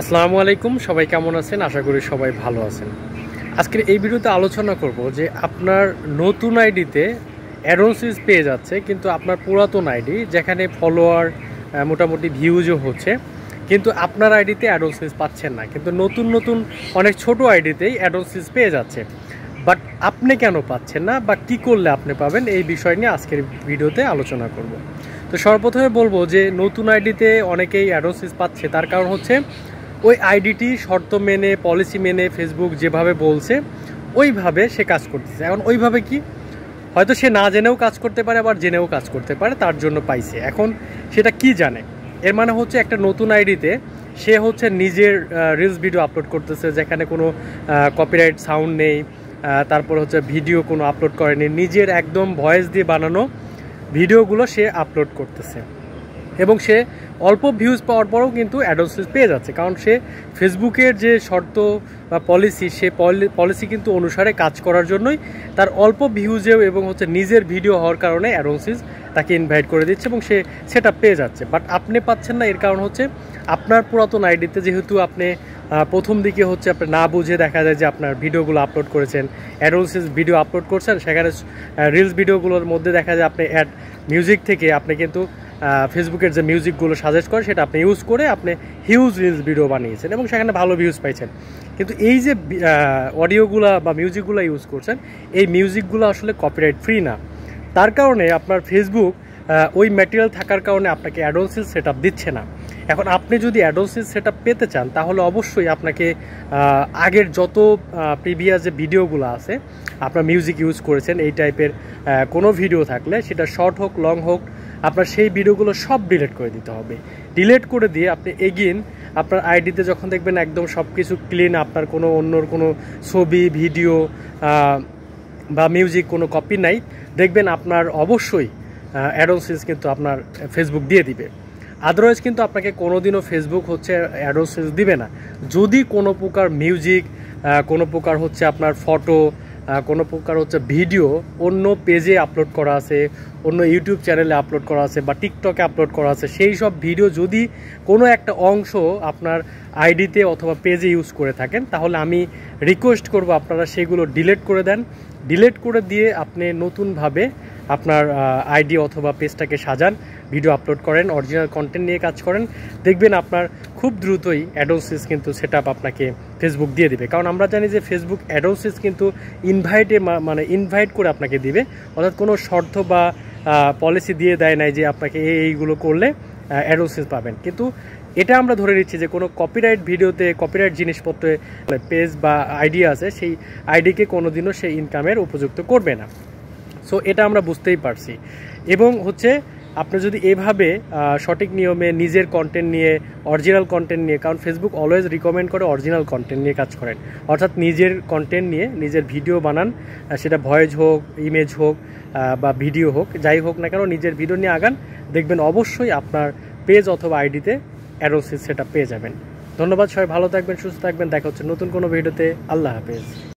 আসসালামু আলাইকুম সবাই কেমন আছেন আশা করি সবাই ভালো আছেন আজকের এই ভিডিওতে আলোচনা করব যে আপনার নতুন আইডিতে অ্যাডোনসিস পেয়ে যাচ্ছে কিন্তু আপনার পুরাতন আইডি যেখানে ফলোয়ার মোটামুটি ভিউজও হচ্ছে কিন্তু আপনার আইডিতে অ্যাডোন্সিস পাচ্ছেন না কিন্তু নতুন নতুন অনেক ছোট আইডিতেই অ্যাডোন্সিস পেয়ে যাচ্ছে বাট আপনি কেন পাচ্ছেন না বা কি করলে আপনি পাবেন এই বিষয় নিয়ে আজকের ভিডিওতে আলোচনা করব তো সর্বপ্রথমে বলবো যে নতুন আইডিতে অনেকেই অ্যাডোন্সিস পাচ্ছে তার কারণ হচ্ছে ওই আইডিটি শর্ত মেনে পলিসি মেনে ফেসবুক যেভাবে বলছে ওইভাবে সে কাজ করতেছে এখন ওইভাবে কি হয়তো সে না জেনেও কাজ করতে পারে আবার জেনেও কাজ করতে পারে তার জন্য পাইছে এখন সেটা কি জানে এর মানে হচ্ছে একটা নতুন আইডিতে সে হচ্ছে নিজের রিলস ভিডিও আপলোড করতেছে যেখানে কোনো কপিরাইট সাউন্ড নেই তারপর হচ্ছে ভিডিও কোনো আপলোড করেনি নিজের একদম ভয়েস দিয়ে বানানো ভিডিওগুলো সে আপলোড করতেছে এবং সে অল্প ভিউজ পাওয়ার পরেও কিন্তু অ্যাডভান্স পেয়ে যাচ্ছে কারণ সে ফেসবুকের যে শর্ত বা পলিসি সে পলিসি কিন্তু অনুসারে কাজ করার জন্যই তার অল্প ভিউজেও এবং হচ্ছে নিজের ভিডিও হওয়ার কারণে অ্যাডভান্সিস তাকে ইনভাইট করে দিচ্ছে এবং সে সেটা পেয়ে যাচ্ছে বাট আপনি পাচ্ছেন না এর কারণ হচ্ছে আপনার পুরাতন আইডিতে যেহেতু আপনি প্রথম দিকে হচ্ছে আপনি না বুঝে দেখা যায় যে আপনার ভিডিওগুলো আপলোড করেছেন অ্যাডভান্সিস ভিডিও আপলোড করছেন সেখানে রিলস ভিডিওগুলোর মধ্যে দেখা যায় আপনি অ্যাড মিউজিক থেকে আপনি কিন্তু ফেসবুকের যে মিউজিকগুলো সাজেস্ট করে সেটা আপনি ইউজ করে আপনি হিউজ রিলস ভিডিও বানিয়েছেন এবং সেখানে ভালো ভিউজ পাইছেন কিন্তু এই যে অডিওগুলা বা মিউজিকগুলো ইউজ করছেন এই মিউজিকগুলো আসলে কপিরাইট ফ্রি না তার কারণে আপনার ফেসবুক ওই ম্যাটেরিয়াল থাকার কারণে আপনাকে অ্যাডোনসিল সেট দিচ্ছে না এখন আপনি যদি অ্যাডোসিস সেট পেতে চান তাহলে অবশ্যই আপনাকে আগের যত প্রিভিয়াস যে ভিডিওগুলো আছে আপনার মিউজিক ইউজ করেছেন এই টাইপের কোনো ভিডিও থাকলে সেটা শর্ট হোক লং হোক আপনার সেই ভিডিওগুলো সব ডিলেট করে দিতে হবে ডিলেট করে দিয়ে আপনি এগিন আপনার আইডিতে যখন দেখবেন একদম সব কিছু ক্লিন আপনার কোনো অন্যর কোনো ছবি ভিডিও বা মিউজিক কোনো কপি নাই দেখবেন আপনার অবশ্যই অ্যাডোসেন্স কিন্তু আপনার ফেসবুক দিয়ে দিবে আদারওয়াইজ কিন্তু আপনাকে কোনো দিনও ফেসবুক হচ্ছে অ্যাডোসেন্স দিবে না যদি কোনো প্রকার মিউজিক কোনো প্রকার হচ্ছে আপনার ফটো কোনো প্রকার হচ্ছে ভিডিও অন্য পেজে আপলোড করা আছে অন্য ইউটিউব চ্যানেলে আপলোড করা আছে বা টিকটকে আপলোড করা আছে সেই সব ভিডিও যদি কোনো একটা অংশ আপনার আইডিতে অথবা পেজে ইউজ করে থাকেন তাহলে আমি রিকোয়েস্ট করব আপনারা সেগুলো ডিলেট করে দেন ডিলেট করে দিয়ে আপনি নতুনভাবে আপনার আইডি অথবা পেজটাকে সাজান ভিডিও আপলোড করেন অরিজিনাল কন্টেন্ট নিয়ে কাজ করেন দেখবেন আপনার খুব দ্রুতই অ্যাডোসিস কিন্তু সেট আপনাকে ফেসবুক দিয়ে দিবে কারণ আমরা জানি যে ফেসবুক অ্যাডোসিস কিন্তু ইনভাইটে মানে ইনভাইট করে আপনাকে দিবে অর্থাৎ কোনো শর্ত বা পলিসি দিয়ে দেয় নাই যে আপনাকে এইগুলো করলে অ্যাডোসিস পাবেন কিন্তু এটা আমরা ধরে নিচ্ছি যে কোনো কপিরাইট ভিডিওতে কপিরাইট জিনিসপত্রে পেজ মানে বা আইডি আছে সেই আইডিকে কোনোদিনও সেই ইনকামের উপযুক্ত করবে না সো এটা আমরা বুঝতেই পারছি এবং হচ্ছে আপনি যদি এভাবে সঠিক নিয়মে নিজের কন্টেন্ট নিয়ে অরিজিনাল কন্টেন্ট নিয়ে কারণ ফেসবুক অলওয়েজ রিকমেন্ড করে অরিজিনাল কন্টেন্ট নিয়ে কাজ করেন অর্থাৎ নিজের কন্টেন্ট নিয়ে নিজের ভিডিও বানান সেটা ভয়েস হোক ইমেজ হোক বা ভিডিও হোক যাই হোক না কেন নিজের ভিডিও নিয়ে আগান দেখবেন অবশ্যই আপনার পেজ অথবা আইডিতে অ্যারোসিস সেটা পেয়ে যাবেন ধন্যবাদ সবাই ভালো থাকবেন সুস্থ থাকবেন দেখা হচ্ছে নতুন কোনো ভিডিওতে আল্লাহ হাফেজ